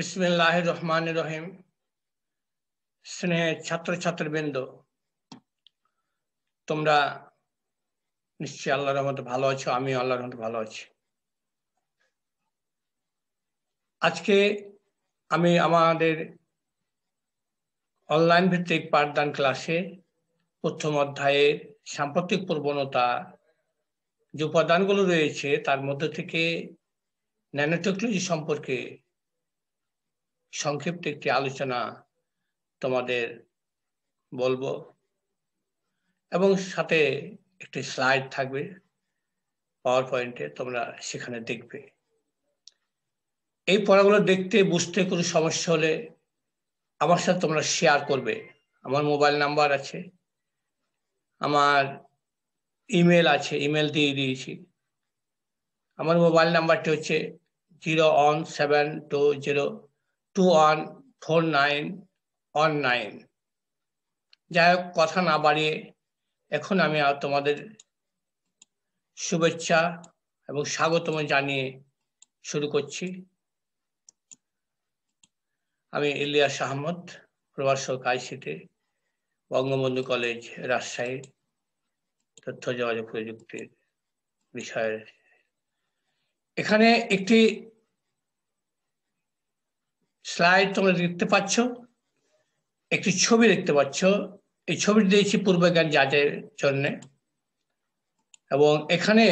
বিসমিল্লাহ রহমান রহিম স্নেহের ছাত্রছাত্রীবৃন্দ তোমরা নিশ্চয়ই আল্লাহর রহমতে ভালো আছো আমি আল্লাহর রহমতে ভালো আছি আজকে আমি আমাদের অনলাইন ভিত্তিক পাঠদান ক্লাসে প্রথম অধ্যায়ের সাম্প্রতিক প্রবণতা যে উপাদানগুলো রয়েছে তার মধ্যে থেকে ন্যানোটেকনোলজি সম্পর্কে সংক্ষিপ্ত একটি আলোচনা তোমাদের বলবো এবং সাথে একটি স্লাইড থাকবে পাওয়ার পয়েন্টে তোমরা সেখানে দেখবে এই পড়াগুলো দেখতে বুঝতে কোনো সমস্যা হলে আমার সাথে তোমরা শেয়ার করবে আমার মোবাইল নাম্বার আছে আমার ইমেল আছে ইমেল দিয়ে দিয়েছি আমার মোবাইল নাম্বারটি হচ্ছে zero one seven two zero two one four nine one nine যাই হোক কথা না বাড়িয়ে এখন আমি আর তোমাদের শুভেচ্ছা এবং স্বাগতম জানিয়ে শুরু করছি আমি ইলিয়াস আহমদ প্রভাষক কাইসিতে বঙ্গবন্ধু কলেজ রাজশাহী তথ্য যোগাযোগ প্রযুক্তির বিষয়ের এখানে একটি স্লাইড তোমরা দেখতে পাচ্ছ একটি ছবি দেখতে পাচ্ছ এই ছবি দিয়েছি জ্ঞান যাচের জন্য এবং এখানে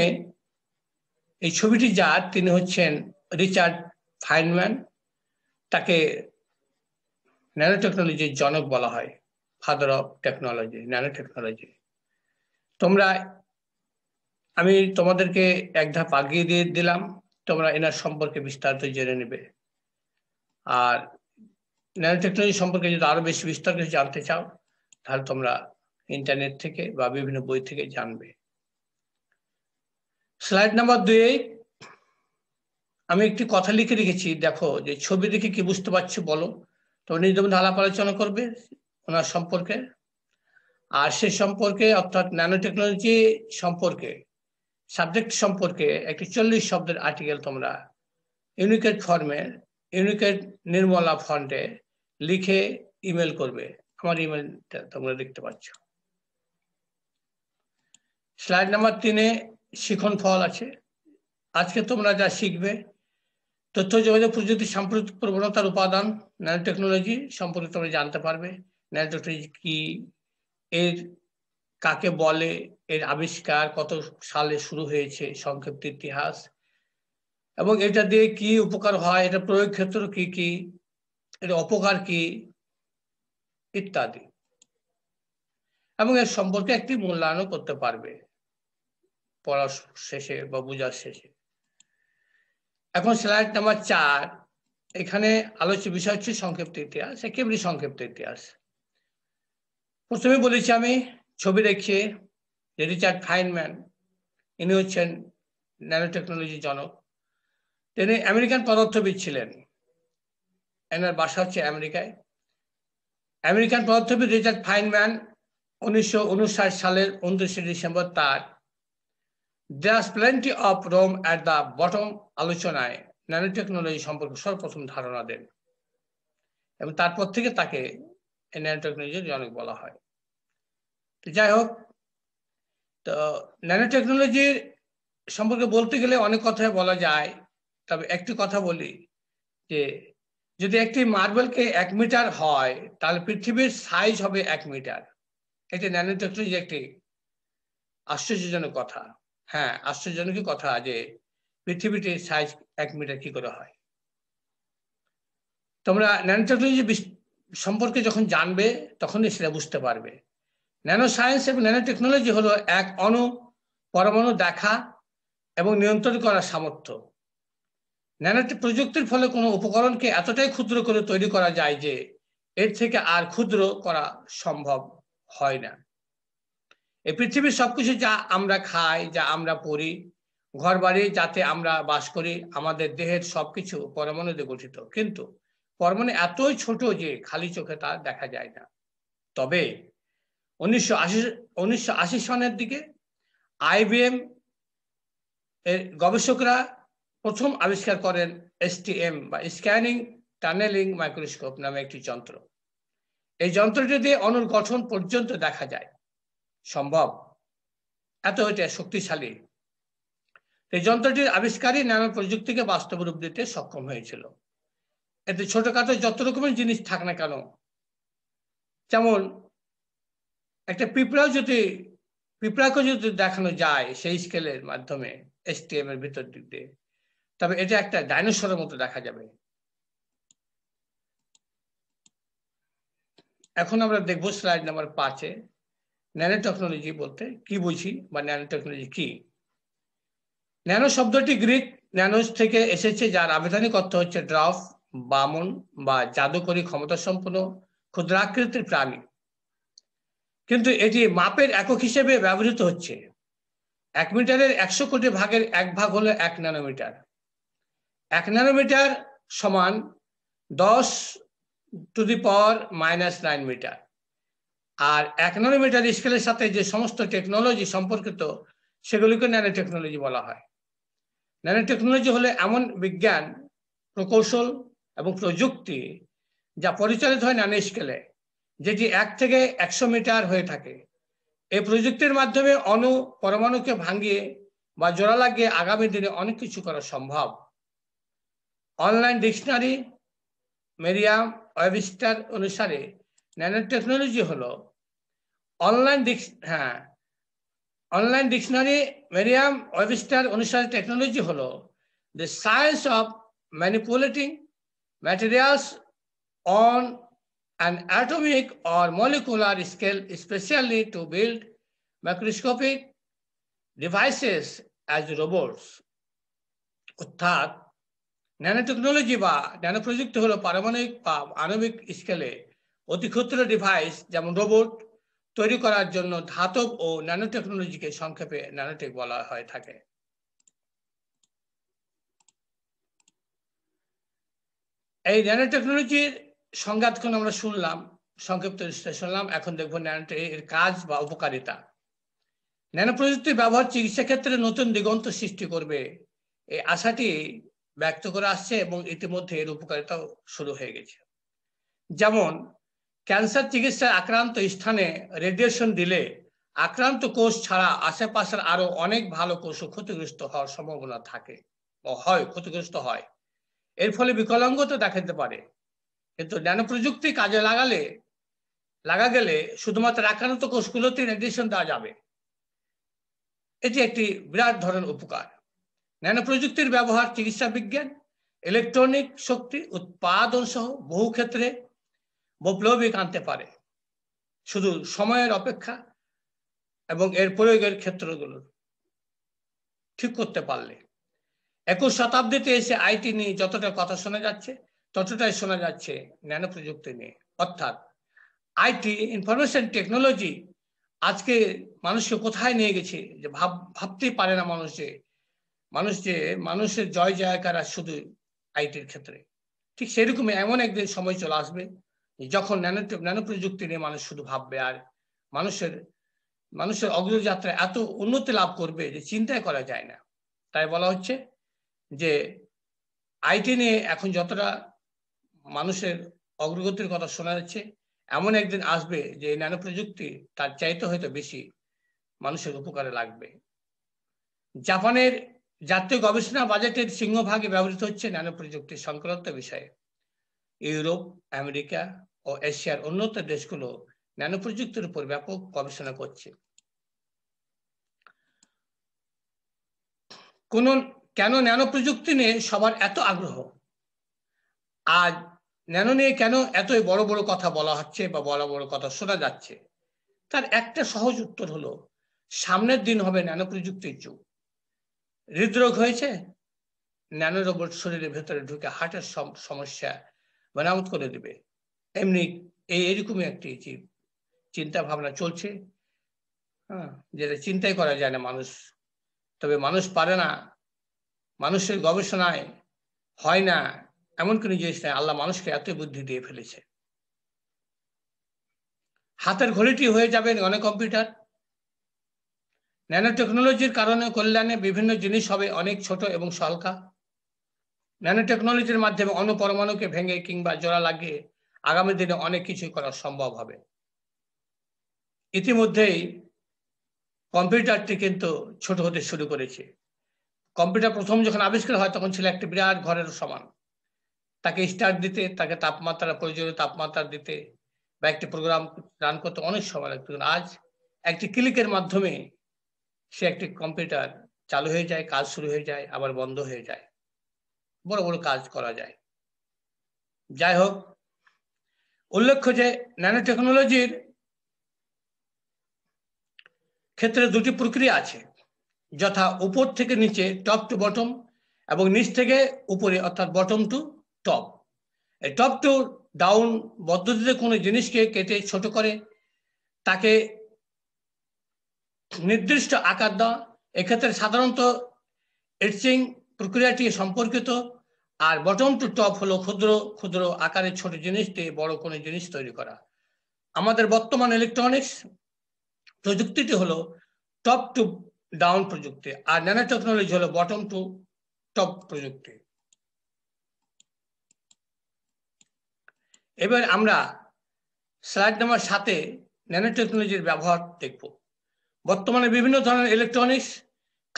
এই ছবিটি যার তিনি হচ্ছেন রিচার্ড ফাইনম্যান তাকে ন্যানো টেকনোলজির জনক বলা হয় father of technology nanotechnology তোমরা আমি তোমাদেরকে এক ধাপ আগিয়ে দিয়ে দিলাম তোমরা এনার সম্পর্কে বিস্তারিত জেনে নেবে আর ন্যানো টেকনোলজি সম্পর্কে যদি আরো বেশি বিস্তার কিছু জানতে চাও তাহলে তোমরা ইন্টারনেট থেকে বা বিভিন্ন বই থেকে জানবে স্লাইড নাম্বার দুয়ে আমি একটি কথা লিখে রেখেছি দেখো যে ছবি দেখে কি বুঝতে পারছি বলো তোমরা নিজের মধ্যে আলাপ আলোচনা করবে ওনার সম্পর্কে আর সে সম্পর্কে অর্থাৎ ন্যানো টেকনোলজি সম্পর্কে সাবজেক্ট সম্পর্কে একটি চল্লিশ শব্দের আর্টিকেল তোমরা ইউনিকেট ফর্মে ইউনিকেট নির্মলা ফন্টে লিখে ইমেল করবে আমার ইমেলটা তোমরা দেখতে পাচ্ছ স্লাইড নাম্বার তিনে শিখন ফল আছে আজকে তোমরা যা শিখবে তথ্য যোগাযোগ প্রযুক্তি সাম্প্রতিক প্রবণতার উপাদান ন্যানো টেকনোলজি সম্পর্কে তোমরা জানতে পারবে ন্যানো টেকনোলজি কি এর কাকে বলে এর আবিষ্কার কত সালে শুরু হয়েছে সংক্ষিপ্ত ইতিহাস এবং এটা দিয়ে কি উপকার হয় এটা প্রয়োগ ক্ষেত্র কি কি এটা অপকার কি ইত্যাদি এবং এর সম্পর্কে একটি মূল্যায়নও করতে পারবে পড়া শেষে বা বোঝার শেষে এখন স্লাইড নাম্বার চার এখানে আলোচ্য বিষয় হচ্ছে সংক্ষিপ্ত ইতিহাস একেবারে সংক্ষিপ্ত ইতিহাস প্রথমে বলেছি আমি ছবি দেখছি রিচার্ড ফাইনম্যান ইনি হচ্ছেন ন্যানো টেকনোলজির জনক তিনি আমেরিকান পদার্থবিদ ছিলেন এনার বাসা হচ্ছে আমেরিকায় আমেরিকান পদার্থবিদ রিচার্ড ফাইনম্যান উনিশশো সালের উনত্রিশে ডিসেম্বর তার there plenty of room at the bottom আলোচনায় ন্যানো টেকনোলজি সম্পর্কে সর্বপ্রথম ধারণা দেন এবং তারপর থেকে তাকে ন্যানো টেকনোলজির জনক বলা হয় তো যাই হোক তো ন্যানো টেকনোলজির সম্পর্কে বলতে গেলে অনেক কথাই বলা যায় তবে একটি কথা বলি যে যদি একটি মার্বেলকে এক মিটার হয় তাহলে পৃথিবীর সাইজ হবে এক মিটার এটি ন্যানো টেকনোলজি একটি আশ্চর্যজনক কথা হ্যাঁ আশ্চর্যজনকই কথা যে পৃথিবীটির সাইজ এক মিটার কি করে হয় তোমরা ন্যানো টেকনোলজি সম্পর্কে যখন জানবে তখনই সেটা বুঝতে পারবে ন্যানো সায়েন্স এবং ন্যানো টেকনোলজি হলো এক অণু পরমাণু দেখা এবং নিয়ন্ত্রণ করার সামর্থ্য ন্যানোটি প্রযুক্তির ফলে কোনো উপকরণকে এতটাই ক্ষুদ্র করে তৈরি করা যায় যে এর থেকে আর ক্ষুদ্র করা সম্ভব হয় না এই পৃথিবীর সবকিছু যা আমরা খাই যা আমরা পড়ি ঘর বাড়ি যাতে আমরা বাস করি আমাদের দেহের সবকিছু পরমাণুতে গঠিত কিন্তু পরমাণু এতই ছোট যে খালি চোখে তা দেখা যায় না তবে উনিশশো আশি সনের দিকে আইবিএম এর গবেষকরা প্রথম আবিষ্কার করেন এসটিএম বা স্ক্যানিং টানেলিং মাইক্রোস্কোপ নামে একটি যন্ত্র এই যন্ত্রটি দিয়ে অনুর গঠন পর্যন্ত দেখা যায় সম্ভব এত হইতে শক্তিশালী এই যন্ত্রটির আবিষ্কারই নানা প্রযুক্তিকে বাস্তব রূপ দিতে সক্ষম হয়েছিল এতে ছোটখাটো যত রকমের জিনিস থাক না কেন যেমন একটা পিঁপড়াও যদি পিঁপড়াকে যদি দেখানো যায় সেই স্কেলের মাধ্যমে এসটিএম এর ভিতর দিক দিয়ে তবে এটা একটা ডাইনোসরের মতো দেখা যাবে এখন আমরা দেখব স্লাইড নাম্বার পাঁচে ন্যানো টেকনোলজি বলতে কি বুঝি বা ন্যানো টেকনোলজি কি ন্যানো শব্দটি গ্রিক ন্যানোস থেকে এসেছে যার আবেদনিক অর্থ হচ্ছে ড্রফ বামন বা জাদুকরী ক্ষমতা সম্পন্ন ক্ষুদ্রাকৃতির প্রাণী কিন্তু এটি মাপের একক হিসেবে ব্যবহৃত হচ্ছে এক মিটারের একশো কোটি ভাগের এক ভাগ হলো এক ন্যানোমিটার এক ন্যানোমিটার সমান দশ to the power minus nine metre আর এক ন্যানোমিটার স্কেলের সাথে যে সমস্ত টেকনোলজি সম্পর্কিত সেগুলিকে ন্যানো টেকনোলজি বলা হয় ন্যানো টেকনোলজি হলো এমন বিজ্ঞান প্রকৌশল এবং প্রযুক্তি যা পরিচালিত হয় ন্যানো স্কেলে যেটি এক থেকে একশো মিটার হয়ে থাকে এই প্রযুক্তির মাধ্যমে অনু পরমাণুকে ভাঙিয়ে বা জোড়া লাগিয়ে আগামী দিনে অনেক কিছু করা সম্ভব অনলাইন ডিকশনারি মেরিয়াম ওয়েবস্টার অনুসারে ন্যানো টেকনোলজি হল অনলাইন ডিক হ্যাঁ অনলাইন ডিকশনারি মেরিয়াম ওয়েবস্টার অনুসারে টেকনোলজি হল the science of manipulating materials on an atomic or molecular scale specially to build microscopic devices as robots অর্থাৎ ন্যানো টেকনোলজি বা ন্যানো প্রযুক্তি হলো পারমাণবিক বা আণবিক স্কেলে অতি ক্ষুদ্র ডিভাইস যেমন রোবট তৈরি করার জন্য ধাতব ও ন্যানো টেকনোলজিকে সংক্ষেপে ন্যানোটেক বলা হয়ে থাকে এই ন্যানো টেকনোলজির সংঘাতক্ষণ আমরা শুনলাম সংক্ষিপ্ত শুনলাম এখন দেখব এর কাজ বা উপকারিতা ন্যানো প্রযুক্তির ব্যবহার চিকিৎসা ক্ষেত্রে নতুন দিগন্ত সৃষ্টি করবে এই আশাটি ব্যক্ত করে আসছে এবং ইতিমধ্যে এর উপকারিতাও শুরু হয়ে গেছে যেমন ক্যান্সার চিকিৎসায় আক্রান্ত স্থানে রেডিয়েশন দিলে আক্রান্ত কোষ ছাড়া আশেপাশের আরো অনেক ভালো কোষও ক্ষতিগ্রস্ত হওয়ার সম্ভাবনা থাকে হয় ক্ষতিগ্রস্ত হয় এর ফলে বিকলাঙ্গতা দেখা দিতে পারে কিন্তু ন্যানো প্রযুক্তি কাজে লাগালে লাগা গেলে শুধুমাত্র আক্রান্ত কোষগুলোতে রেডিয়েশন দেওয়া যাবে এটি একটি বিরাট ধরনের উপকার ন্যানো প্রযুক্তির ব্যবহার চিকিৎসা বিজ্ঞান ইলেকট্রনিক শক্তি উৎপাদন সহ বহু ক্ষেত্রে বৈপ্লবিক আনতে পারে শুধু সময়ের অপেক্ষা এবং এর প্রয়োগের ক্ষেত্রগুলো ঠিক করতে পারলে একুশ শতাব্দীতে এসে আইটি নিয়ে যতটা কথা শোনা যাচ্ছে ততটাই শোনা যাচ্ছে ন্যানো প্রযুক্তি নিয়ে অর্থাৎ আইটি ইনফরমেশন টেকনোলজি আজকে মানুষকে কোথায় নিয়ে গেছে যে ভাব ভাবতেই পারে না মানুষ যে মানুষ যে মানুষের জয় জয়কারা শুধু আইটির ক্ষেত্রে ঠিক সেরকম এমন একদিন সময় চলে আসবে যখন ন্যানো ন্যানো প্রযুক্তি নিয়ে মানুষ শুধু ভাববে আর মানুষের মানুষের অগ্রযাত্রা এত উন্নতি লাভ করবে যে চিন্তাই করা যায় না তাই বলা হচ্ছে যে আইটি নিয়ে এখন যতটা মানুষের অগ্রগতির কথা শোনা যাচ্ছে এমন একদিন আসবে যে ন্যানো প্রযুক্তি তার চাইতে হয়তো বেশি মানুষের উপকারে লাগবে জাপানের জাতীয় গবেষণা বাজেটের সিংহভাগে ব্যবহৃত হচ্ছে ন্যানো প্রযুক্তি সংক্রান্ত বিষয়ে ইউরোপ আমেরিকা ও এশিয়ার উন্নত দেশগুলো ন্যানো প্রযুক্তির উপর ব্যাপক গবেষণা করছে কোন কেন ন্যানো প্রযুক্তি নিয়ে সবার এত আগ্রহ আজ ন্যানো নিয়ে কেন এত বড় বড় কথা বলা হচ্ছে বা বড় বড় কথা শোনা যাচ্ছে তার একটা সহজ উত্তর হলো সামনের দিন হবে ন্যানো প্রযুক্তির যুগ হৃদরোগ হয়েছে ন্যানো রোবট শরীরের ভেতরে ঢুকে হার্টের সমস্যা মেরামত করে দেবে এমনি এই এরকমই একটি চিন্তা ভাবনা চলছে হ্যাঁ যেটা চিন্তাই করা যায় না মানুষ তবে মানুষ পারে না মানুষের গবেষণায় হয় না এমন কোনো জিনিস নাই আল্লাহ মানুষকে এত বুদ্ধি দিয়ে ফেলেছে হাতের ঘড়িটি হয়ে যাবে অনেক কম্পিউটার ন্যানো টেকনোলজির কারণে কল্যাণে বিভিন্ন জিনিস হবে অনেক ছোট এবং সলকা ন্যানো টেকনোলজির মাধ্যমে অনুপরমাণুকে ভেঙে কিংবা জোড়া লাগিয়ে আগামী দিনে অনেক কিছু করা সম্ভব হবে ইতিমধ্যেই কম্পিউটারটি কিন্তু ছোট হতে শুরু করেছে কম্পিউটার প্রথম যখন আবিষ্কার হয় তখন ছিল একটি বিরাট ঘরের সমান তাকে স্টার্ট দিতে তাকে তাপমাত্রা প্রয়োজনীয় তাপমাত্রা দিতে বা একটি প্রোগ্রাম রান করতে অনেক সময় লাগতো আজ একটি ক্লিকের মাধ্যমে সে একটি কম্পিউটার চালু হয়ে যায় কাজ শুরু হয়ে যায় আবার বন্ধ হয়ে যায় বড় বড় কাজ করা যায় যাই হোক উল্লেখ্য যে ন্যানো টেকনোলজির ক্ষেত্রে দুটি প্রক্রিয়া আছে যথা উপর থেকে নিচে টপ টু বটম এবং নিচ থেকে উপরে অর্থাৎ বটম টু টপ এই টপ টু ডাউন পদ্ধতিতে কোনো জিনিসকে কেটে ছোট করে তাকে নির্দিষ্ট আকার দেওয়া এক্ষেত্রে সাধারণত এটচিং প্রক্রিয়াটি সম্পর্কিত আর বটম টু টপ হলো ক্ষুদ্র ক্ষুদ্র আকারের ছোট জিনিস দিয়ে বড় কোনো জিনিস তৈরি করা আমাদের বর্তমান ইলেকট্রনিক্স প্রযুক্তিটি হলো টপ টু ডাউন প্রযুক্তি আর ন্যানো টেকনোলজি হলো বটম টু টপ প্রযুক্তি এবার আমরা স্লাইড নাম্বার সাথে ন্যানো টেকনোলজির ব্যবহার দেখবো বর্তমানে বিভিন্ন ধরনের ইলেকট্রনিক্স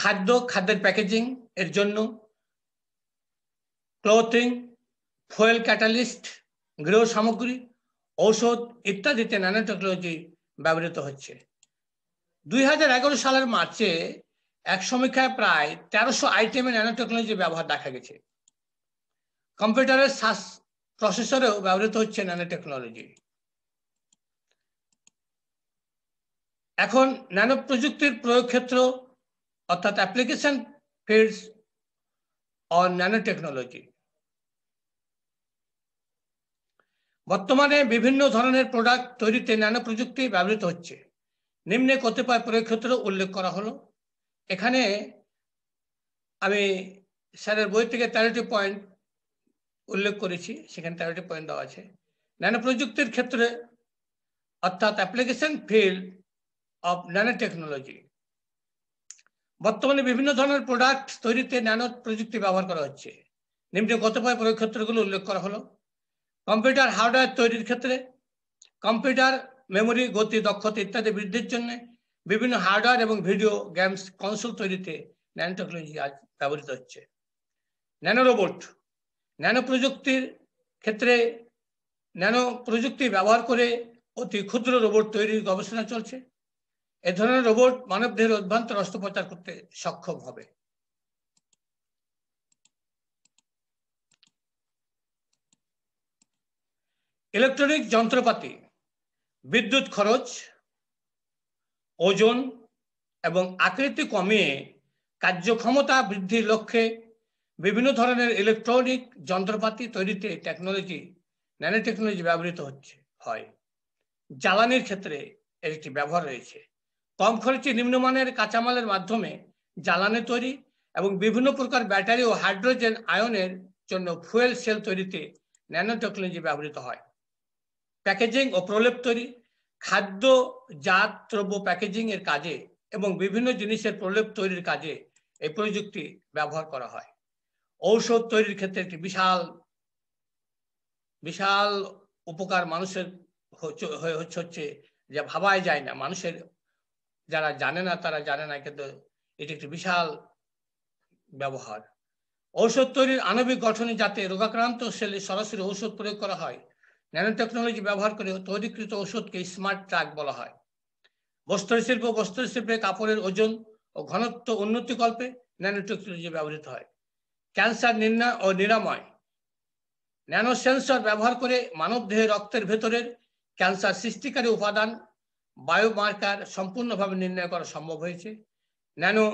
খাদ্য খাদ্যের প্যাকেজিং এর জন্য ক্লোথিং ফুয়েল ক্যাটালিস্ট গৃহ সামগ্রী ঔষধ ইত্যাদিতে ন্যানো টেকনোলজি ব্যবহৃত হচ্ছে দুই সালের মার্চে এক সমীক্ষায় প্রায় তেরোশো আইটেমে ন্যানো টেকনোলজি ব্যবহার দেখা গেছে কম্পিউটারের শ্বাস প্রসেসরেও ব্যবহৃত হচ্ছে ন্যানো টেকনোলজি এখন ন্যানো প্রযুক্তির প্রয়োগ ক্ষেত্র অর্থাৎ application fields on nanotechnology বর্তমানে বিভিন্ন ধরনের প্রোডাক্ট তৈরিতে ন্যানো প্রযুক্তি ব্যবহৃত হচ্ছে নিম্নে কতিপয় প্রয়োগ ক্ষেত্র উল্লেখ করা হলো এখানে আমি স্যারের বই থেকে তেরোটি পয়েন্ট উল্লেখ করেছি সেখানে তেরোটি পয়েন্ট দেওয়া আছে ন্যানো প্রযুক্তির ক্ষেত্রে অর্থাৎ application field of nanotechnology বর্তমানে বিভিন্ন ধরনের প্রোডাক্ট তৈরিতে ন্যানো প্রযুক্তি ব্যবহার করা হচ্ছে নিম্নে গতপায় প্রয়োগ ক্ষেত্রগুলো উল্লেখ করা হলো কম্পিউটার হার্ডওয়্যার তৈরির ক্ষেত্রে কম্পিউটার মেমোরি গতি দক্ষতা ইত্যাদি বৃদ্ধির জন্য বিভিন্ন হার্ডওয়্যার এবং ভিডিও গেমস কনসোল তৈরিতে ন্যানো টেকনোলজি আজ ব্যবহৃত হচ্ছে ন্যানো রোবট ন্যানো প্রযুক্তির ক্ষেত্রে ন্যানো প্রযুক্তি ব্যবহার করে অতি ক্ষুদ্র রোবট তৈরির গবেষণা চলছে এ ধরনের রোবট মানবদেহের অভ্যন্তর অস্ত্রোপচার করতে সক্ষম হবে ইলেকট্রনিক যন্ত্রপাতি বিদ্যুৎ খরচ ওজন এবং আকৃতি কমিয়ে কার্যক্ষমতা বৃদ্ধির লক্ষ্যে বিভিন্ন ধরনের ইলেকট্রনিক যন্ত্রপাতি তৈরিতে টেকনোলজি ন্যানো টেকনোলজি ব্যবহৃত হচ্ছে হয় জ্বালানির ক্ষেত্রে এর একটি ব্যবহার রয়েছে কম খরচে নিম্নমানের কাঁচামালের মাধ্যমে জ্বালানি তৈরি এবং বিভিন্ন প্রকার ব্যাটারি ও হাইড্রোজেন আয়নের জন্য ফুয়েল সেল তৈরিতে ন্যানো টেকনোলজি ব্যবহৃত হয় প্যাকেজিং ও প্রলেপ তৈরি খাদ্য জাত দ্রব্য প্যাকেজিং এর কাজে এবং বিভিন্ন জিনিসের প্রলেপ তৈরির কাজে এই প্রযুক্তি ব্যবহার করা হয় ঔষধ তৈরির ক্ষেত্রে একটি বিশাল বিশাল উপকার মানুষের হচ্ছে যে ভাবাই যায় না মানুষের যারা জানে না তারা জানে না কিন্তু এটি একটি বিশাল ব্যবহার ঔষধ তৈরির আণবিক গঠনে যাতে রোগাক্রান্ত সেলে সরাসরি ঔষধ প্রয়োগ করা হয় ন্যানো টেকনোলজি ব্যবহার করে তৈরিকৃত ঔষধকে স্মার্ট ট্রাক বলা হয় বস্ত্র শিল্প বস্ত্র শিল্পে কাপড়ের ওজন ও ঘনত্ব উন্নতিকল্পে ন্যানো টেকনোলজি ব্যবহৃত হয় ক্যান্সার নির্ণয় ও নিরাময় ন্যানো সেন্সর ব্যবহার করে মানবদেহে রক্তের ভেতরের ক্যান্সার সৃষ্টিকারী উপাদান বায়োমার্কার সম্পূর্ণভাবে নির্ণয় করা সম্ভব হয়েছে ন্যানো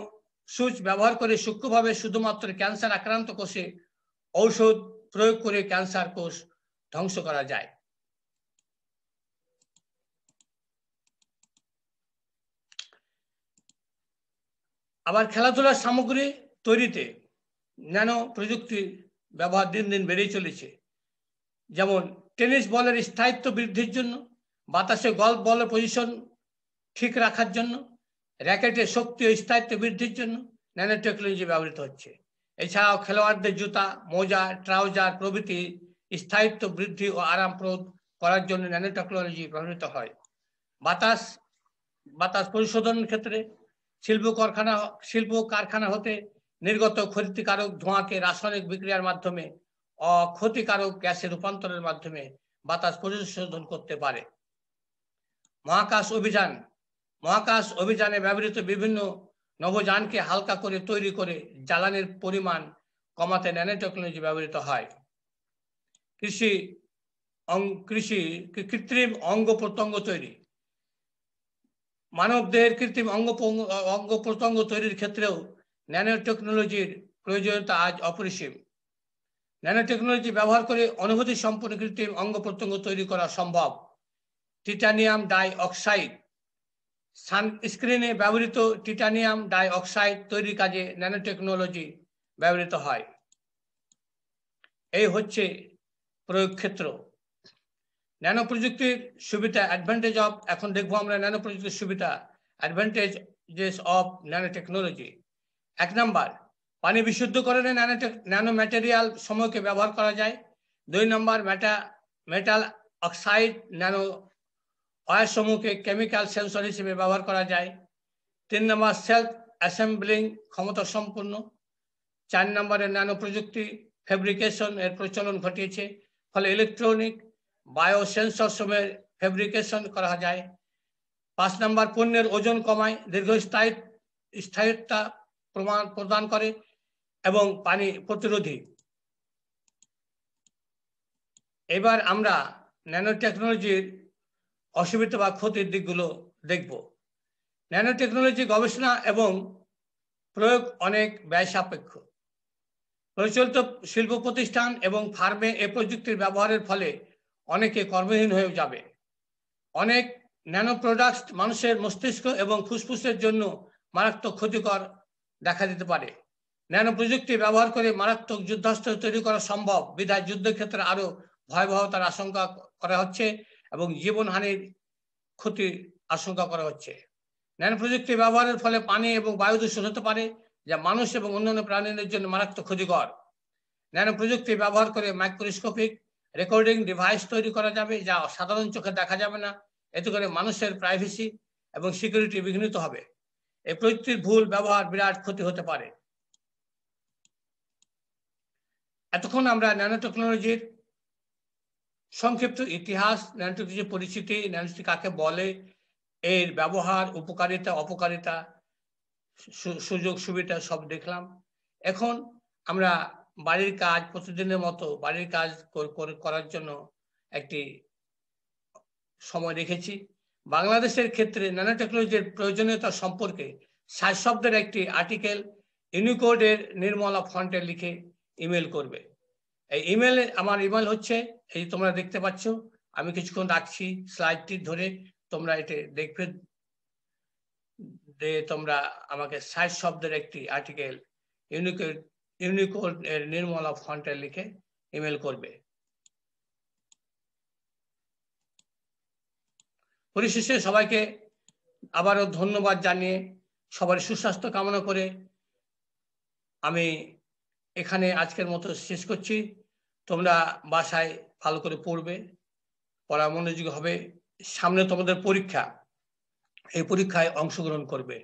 সুচ ব্যবহার করে সূক্ষ্মভাবে শুধুমাত্র ক্যান্সার আক্রান্ত কোষে ঔষধ প্রয়োগ করে ক্যান্সার কোষ ধ্বংস করা যায় আবার খেলাধুলার সামগ্রী তৈরিতে ন্যানো প্রযুক্তির ব্যবহার দিন দিন বেড়েই চলেছে যেমন টেনিস বলের স্থায়িত্ব বৃদ্ধির জন্য বাতাসে গল্প বলের পজিশন ঠিক রাখার জন্য র্যাকেটের শক্তি ও স্থায়িত্ব বৃদ্ধির জন্য ন্যানো টেকনোলজি ব্যবহৃত হচ্ছে এছাড়াও খেলোয়াড়দের জুতা মোজা ট্রাউজার প্রভৃতি স্থায়িত্ব বৃদ্ধি ও আরামপ্রদ করার জন্য ন্যানো টেকনোলজি ব্যবহৃত হয় বাতাস বাতাস পরিশোধনের ক্ষেত্রে শিল্প কারখানা শিল্প কারখানা হতে নির্গত ক্ষতিকারক ধোঁয়াকে রাসায়নিক বিক্রিয়ার মাধ্যমে অক্ষতিকারক গ্যাসে রূপান্তরের মাধ্যমে বাতাস পরিশোধন করতে পারে মহাকাশ অভিযান মহাকাশ অভিযানে ব্যবহৃত বিভিন্ন নবযানকে হালকা করে তৈরি করে জ্বালানির পরিমাণ কমাতে ন্যানো টেকনোলজি ব্যবহৃত হয় কৃষি কৃষি কৃত্রিম অঙ্গ প্রত্যঙ্গ তৈরি মানবদেহের কৃত্রিম অঙ্গ অঙ্গ প্রত্যঙ্গ তৈরির ক্ষেত্রেও ন্যানো টেকনোলজির প্রয়োজনীয়তা আজ অপরিসীম ন্যানো টেকনোলজি ব্যবহার করে অনুভূতি সম্পন্ন কৃত্রিম অঙ্গ প্রত্যঙ্গ তৈরি করা সম্ভব টিটানিয়াম ডাই অক্সাইড সানস্ক্রিনে ব্যবহৃত টিটানিয়াম ডাই অক্সাইড তৈরির কাজে ন্যানো টেকনোলজি ব্যবহৃত হয় এই হচ্ছে প্রয়োগ ক্ষেত্র ন্যানো প্রযুক্তির সুবিধা অ্যাডভান্টেজ অফ এখন দেখবো আমরা ন্যানো প্রযুক্তির সুবিধা অ্যাডভান্টেজেস অফ ন্যানো টেকনোলজি এক নম্বর পানি বিশুদ্ধকরণে ন্যানো ন্যানো ম্যাটেরিয়াল সময়কে ব্যবহার করা যায় দুই নম্বর মেটা মেটাল অক্সাইড ন্যানো সমূহকে কেমিক্যাল সেন্সর হিসেবে ব্যবহার করা যায় তিন নম্বর সেলফ অ্যাসেম্বলিং ক্ষমতা সম্পূর্ণ চার নম্বরের ন্যানো প্রযুক্তি ফেব্রিকেশন এর প্রচলন ঘটিয়েছে ফলে ইলেকট্রনিক বায়ো সেন্সর সময়ের ফেব্রিকেশন করা যায় পাঁচ নম্বর পণ্যের ওজন কমায় দীর্ঘস্থায়ী স্থায়িত্বতা প্রমাণ প্রদান করে এবং পানি প্রতিরোধী এবার আমরা ন্যানো টেকনোলজির অসুবিধা বা ক্ষতির দিকগুলো দেখব ন্যানো টেকনোলজি গবেষণা এবং প্রয়োগ অনেক ব্যয় সাপেক্ষ প্রচলিত শিল্প প্রতিষ্ঠান এবং ফার্মে এ প্রযুক্তির ব্যবহারের ফলে অনেকে কর্মহীন হয়ে যাবে অনেক ন্যানো প্রোডাক্টস মানুষের মস্তিষ্ক এবং ফুসফুসের জন্য মারাত্মক ক্ষতিকর দেখা দিতে পারে ন্যানো প্রযুক্তি ব্যবহার করে মারাত্মক যুদ্ধাস্ত্র তৈরি করা সম্ভব বিধায় যুদ্ধক্ষেত্রে আরও ভয়াবহতার আশঙ্কা করা হচ্ছে এবং জীবনহানির ক্ষতির আশঙ্কা করা হচ্ছে ন্যানো প্রযুক্তি ব্যবহারের ফলে পানি এবং বায়ু দূষণ হতে পারে যা মানুষ এবং অন্যান্য প্রাণীদের জন্য মারাত্মক ক্ষতিকর ন্যানো প্রযুক্তি ব্যবহার করে মাইক্রোস্কোপিক রেকর্ডিং ডিভাইস তৈরি করা যাবে যা সাধারণ চোখে দেখা যাবে না এতে করে মানুষের প্রাইভেসি এবং সিকিউরিটি বিঘ্নিত হবে এই প্রযুক্তির ভুল ব্যবহার বিরাট ক্ষতি হতে পারে এতক্ষণ আমরা ন্যানো টেকনোলজির সংক্ষিপ্ত ইতিহাস ন্যানোটেকনোলজি যে পরিচিতি ন্যানোটেকনোলজি কাকে বলে এর ব্যবহার উপকারিতা অপকারিতা সুযোগ সুবিধা সব দেখলাম এখন আমরা বাড়ির কাজ প্রতিদিনের মতো বাড়ির কাজ করার জন্য একটি সময় রেখেছি বাংলাদেশের ক্ষেত্রে ন্যানো টেকনোলজির প্রয়োজনীয়তা সম্পর্কে ষাট শব্দের একটি আর্টিকেল ইউনিকোডের নির্মলা ফন্টে লিখে ইমেল করবে এই ইমেল আমার ইমেল হচ্ছে এই তোমরা দেখতে পাচ্ছ আমি কিছুক্ষণ রাখছি স্লাইডটি ধরে তোমরা এটি দেখবে যে তোমরা আমাকে সাইজ শব্দের একটি আর্টিকেল ইউনিকো ইউনিকোড এর নির্মলা ফন্টে লিখে ইমেল করবে পরিশেষে সবাইকে আবারও ধন্যবাদ জানিয়ে সবার সুস্বাস্থ্য কামনা করে আমি এখানে আজকের মতো শেষ করছি তোমরা বাসায় ভালো করে পড়বে পড়া মনোযোগী হবে সামনে তোমাদের পরীক্ষা এই পরীক্ষায় অংশগ্রহণ করবে